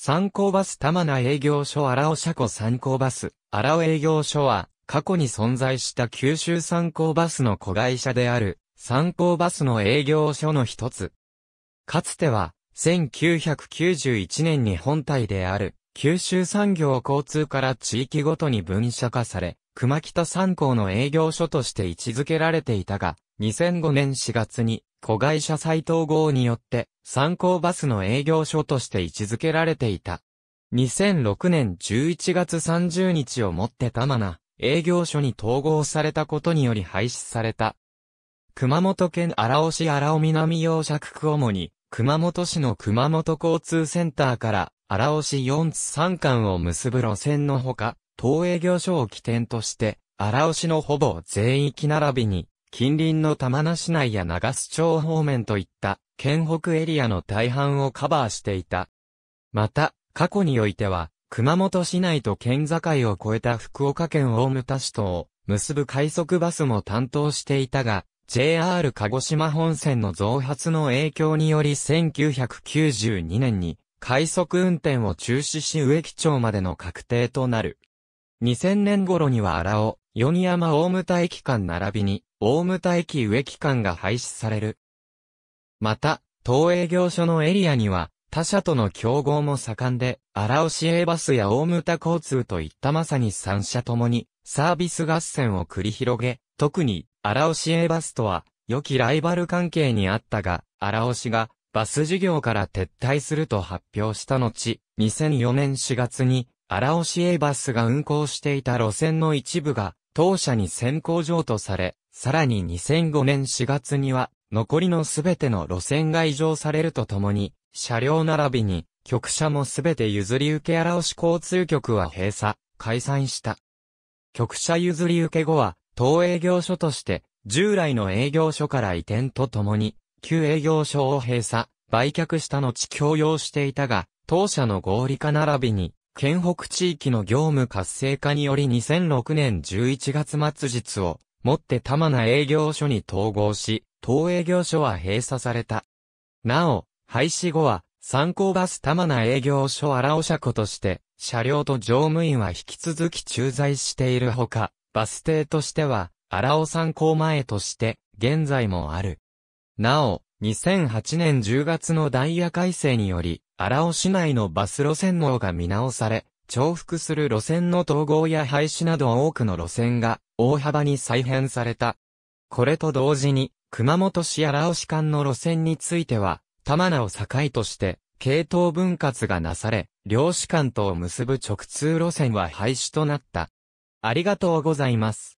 参考バス玉名営業所荒尾車庫参考バス、荒尾営業所は、過去に存在した九州参考バスの子会社である、参考バスの営業所の一つ。かつては、1991年に本体である、九州産業交通から地域ごとに分社化され、熊北参考の営業所として位置づけられていたが、2005年4月に子会社斎藤号によって、参考バスの営業所として位置づけられていた。2006年11月30日をもって玉名、営業所に統合されたことにより廃止された。熊本県荒尾市荒尾南洋尺区主に、熊本市の熊本交通センターから、荒尾市四つ三間を結ぶ路線のほか、当営業所を起点として、荒尾市のほぼ全域並びに、近隣の玉名市内や長須町方面といった県北エリアの大半をカバーしていた。また、過去においては、熊本市内と県境を越えた福岡県大牟田市とを結ぶ快速バスも担当していたが、JR 鹿児島本線の増発の影響により1992年に快速運転を中止し植木町までの確定となる。2000年頃には荒尾、四山大牟田駅間並びに、大牟田駅上駅間が廃止される。また、東営業所のエリアには、他社との競合も盛んで、荒尾市営バスや大牟田交通といったまさに3社ともに、サービス合戦を繰り広げ、特に、荒尾市営バスとは、良きライバル関係にあったが、荒尾市が、バス事業から撤退すると発表した後、2004年4月に、荒尾市営バスが運行していた路線の一部が、当社に先行譲渡され、さらに2005年4月には、残りのすべての路線が移譲されるとともに、車両並びに、局車もすべて譲り受け荒尾市交通局は閉鎖、解散した。局車譲り受け後は、当営業所として、従来の営業所から移転とともに、旧営業所を閉鎖、売却した後共用していたが、当社の合理化並びに、県北地域の業務活性化により2006年11月末日をもって多摩な営業所に統合し、当営業所は閉鎖された。なお、廃止後は、参考バス多摩な営業所荒尾車庫として、車両と乗務員は引き続き駐在しているほか、バス停としては、荒尾参考前として、現在もある。なお、2008年10月のダイヤ改正により、荒尾市内のバス路線網が見直され、重複する路線の統合や廃止など多くの路線が大幅に再編された。これと同時に、熊本市荒尾市間の路線については、玉名を境として、系統分割がなされ、両市間とを結ぶ直通路線は廃止となった。ありがとうございます。